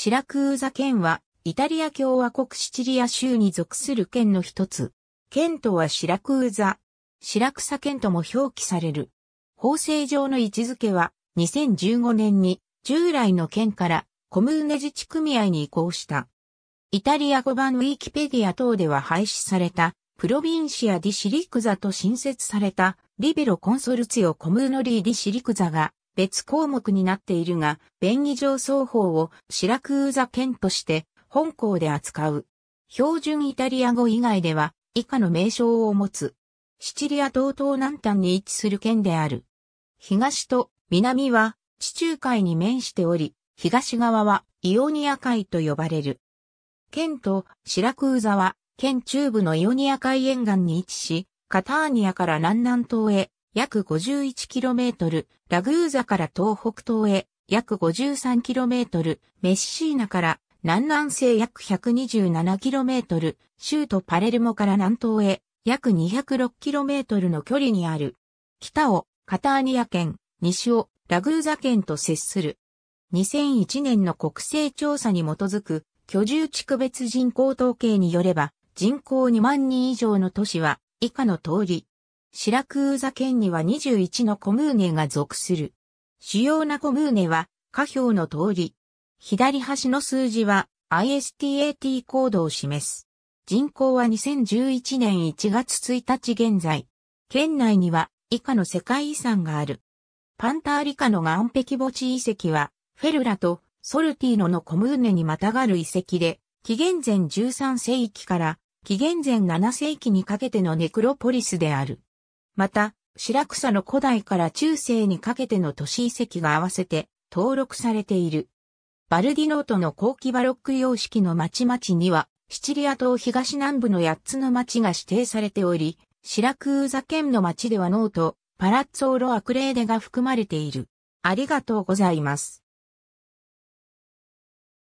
シラクーザ県は、イタリア共和国シチリア州に属する県の一つ。県とはシラクーザ、シラクサ県とも表記される。法制上の位置づけは、2015年に従来の県からコムーネ自治組合に移行した。イタリア語版ウィキペディア等では廃止された、プロビンシア・ディ・シリクザと新設された、リベロ・コンソルツィオ・コムーノリー・ディ・シリクザが、別項目になっているが、便宜上双方をシラクーザ県として本校で扱う。標準イタリア語以外では以下の名称を持つ。シチリア島東南端に位置する県である。東と南は地中海に面しており、東側はイオニア海と呼ばれる。県とシラクーザは県中部のイオニア海沿岸に位置し、カターニアから南南東へ約 51km、ラグーザから東北東へ約 53km、メッシーナから南南西約 127km、州都パレルモから南東へ約 206km の距離にある。北をカターニア県、西をラグーザ県と接する。2001年の国勢調査に基づく居住地区別人口統計によれば人口2万人以上の都市は以下の通り、シラクーザ県には21のコムーネが属する。主要なコムーネは、下表の通り。左端の数字は ISTAT コードを示す。人口は2011年1月1日現在。県内には以下の世界遺産がある。パンターリカの岩壁墓地遺跡は、フェルラとソルティーノのコムーネにまたがる遺跡で、紀元前13世紀から紀元前7世紀にかけてのネクロポリスである。また、白草の古代から中世にかけての都市遺跡が合わせて登録されている。バルディノートの後期バロック様式の町々には、シチリア島東南部の8つの町が指定されており、シラクーザ県の町ではノート、パラッツォーロアクレーデが含まれている。ありがとうございます。